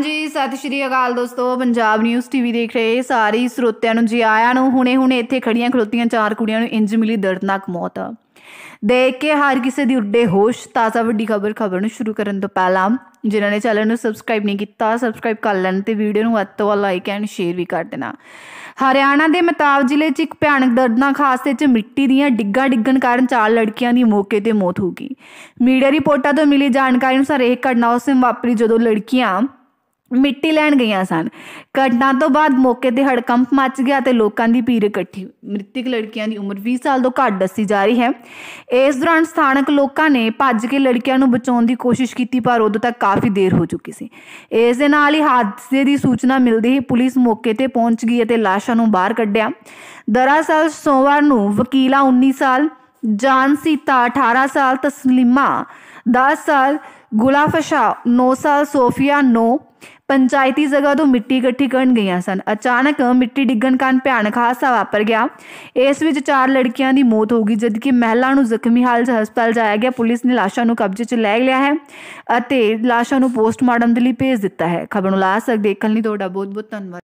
ਹਾਂਜੀ ਸਤਿ ਸ਼੍ਰੀ ਅਕਾਲ ਦੋਸਤੋ ਪੰਜਾਬ ਨਿਊਜ਼ ਟੀਵੀ ਦੇਖ ਰਹੇ ਸਾਰੇ ਸਰੋਤਿਆਂ ਨੂੰ ਜੀ ਆਇਆਂ ਨੂੰ ਹੁਣੇ-ਹੁਣੇ ਇੱਥੇ ਖੜੀਆਂ ਖਲੋਤੀਆਂ ਚਾਰ ਕੁੜੀਆਂ ਨੂੰ ਇੰਜ ਮਿਲੀ ਦਰਦਨਾਕ ਮੌਤ ਦੇਖ ਕੇ ਹਰ ਕਿਸੇ ਦੀ ਉੱਡੇ ਹੋਸ਼ ਤਾਜ਼ਾ ਵੱਡੀ ਖਬਰ ਖਬਰ ਨੂੰ ਸ਼ੁਰੂ ਕਰਨ ਤੋਂ ਪਹਿਲਾਂ ਜਿਨ੍ਹਾਂ ਨੇ ਚੈਨਲ ਨੂੰ ਸਬਸਕ੍ਰਾਈਬ ਨਹੀਂ ਕੀਤਾ ਸਬਸਕ੍ਰਾਈਬ ਕਰ ਲੈਣ ਤੇ ਵੀਡੀਓ ਨੂੰ ਵੱਧ ਤੋਂ ਵੱਧ ਲਾਈਕ ਐਂਡ ਸ਼ੇਅਰ ਵੀ ਕਰ ਦੇਣਾ ਹਰਿਆਣਾ ਦੇ ਮਤਾਬ ਜ਼ਿਲ੍ਹੇ 'ਚ ਇੱਕ ਭਿਆਨਕ ਦਰਦਨਾਕ ਹਾਦਸੇ 'ਚ ਮਿੱਟੀ ਦੀਆਂ ਡਿੱਗਾ ਡਿੱਗਣ ਕਾਰਨ ਚਾਰ ਲੜਕੀਆਂ ਦੀ ਮੌਕੇ ਤੇ ਮੌਤ ਹੋ ਗਈ ਮੀਡੀਆ ਰਿਪੋਰਟਾਂ ਤੋਂ ਮਿਲੀ ਜਾਣਕਾਰੀ ਅਨੁਸਾਰ ਇਹ ਘਟਨਾ ਉਸ ਸਮੇਂ ਵਾਪਰੀ ਜਦੋਂ ਲੜਕੀਆਂ ਮਿੱਟੀ ਲੈਣ ਗਈਆਂ ਸਨ ਘਟਨਾ ਤੋਂ ਬਾਅਦ ਮੌਕੇ ਤੇ ਹੜਕੰਪ ਮੱਚ ਗਿਆ ਤੇ ਲੋਕਾਂ ਦੀ ਭੀੜ ਇਕੱਠੀ ਮ੍ਰਿਤਕ ਲੜਕੀਆਂ ਦੀ ਉਮਰ 20 ਸਾਲ ਤੋਂ ਘੱਟ ਦੱਸੀ ਜਾ ਰਹੀ ਹੈ ਇਸ ਦੌਰਾਨ ਸਥਾਨਕ ਲੋਕਾਂ ਨੇ ਭੱਜ ਕੇ ਲੜਕੀਆਂ ਨੂੰ ਬਚਾਉਣ ਦੀ ਕੋਸ਼ਿਸ਼ ਕੀਤੀ ਪਰ ਉਦੋਂ ਤੱਕ ਕਾਫੀ ਦੇਰ ਹੋ ਚੁੱਕੀ ਸੀ ਇਸ ਦੇ ਨਾਲ ਹੀ ਹਾਦਸੇ ਦੀ ਸੂਚਨਾ ਮਿਲਦੇ ਹੀ ਪੁਲਿਸ ਮੌਕੇ ਤੇ ਪਹੁੰਚ ਗਈ ਅਤੇ ਲਾਸ਼ਾਂ ਨੂੰ ਬਾਹਰ ਕੱਢਿਆ ਦਰਅਸਲ ਸੋਮਵਾਰ ਨੂੰ ਵਕੀਲਾ 19 ਸਾਲ ਜਾਨਸੀਤਾ 18 ਸਾਲ ਤਸਲੀਮਾ 10 ਸਾਲ ਗੁਲਾਫਸ਼ਾ 9 ਸਾਲ ਸੋਫੀਆ 9 ਪੰਚਾਇਤੀ ਜਗ੍ਹਾ ਤੋਂ ਮਿੱਟੀ ਇਕੱਠੀ ਕਰਨ ਗਈਆਂ ਸਨ ਅਚਾਨਕ ਮਿੱਟੀ ਡਿੱਗਣ ਕਾਰਨ ਭਿਆਨਕ ਹਾਦਸਾ ਵਾਪਰ ਗਿਆ ਇਸ ਵਿੱਚ ਚਾਰ ਲੜਕੀਆਂ ਦੀ ਮੌਤ ਹੋ ਗਈ ਜਦਕਿ ਮਹਿਲਾ ਨੂੰ ਜ਼ਖਮੀ ਹਾਲਤ ਹਸਪਤਾਲ ਜਾਇਆ ਗਿਆ ਪੁਲਿਸ ਨੇ ਲਾਸ਼ਾਂ ਨੂੰ ਕਬਜ਼ੇ 'ਚ ਲੈ ਲਿਆ ਹੈ ਅਤੇ ਲਾਸ਼ਾਂ ਨੂੰ ਪੋਸਟਮਾਰਟਮ ਦੇ ਲਈ ਭੇਜ ਦਿੱਤਾ ਹੈ ਖਬਰ ਨੂੰ ਲਾਸਟ ਤੱਕ ਦੇਖਣ ਲਈ ਤੁਹਾਡਾ ਬਹੁਤ ਬਹੁਤ ਧੰਨਵਾਦ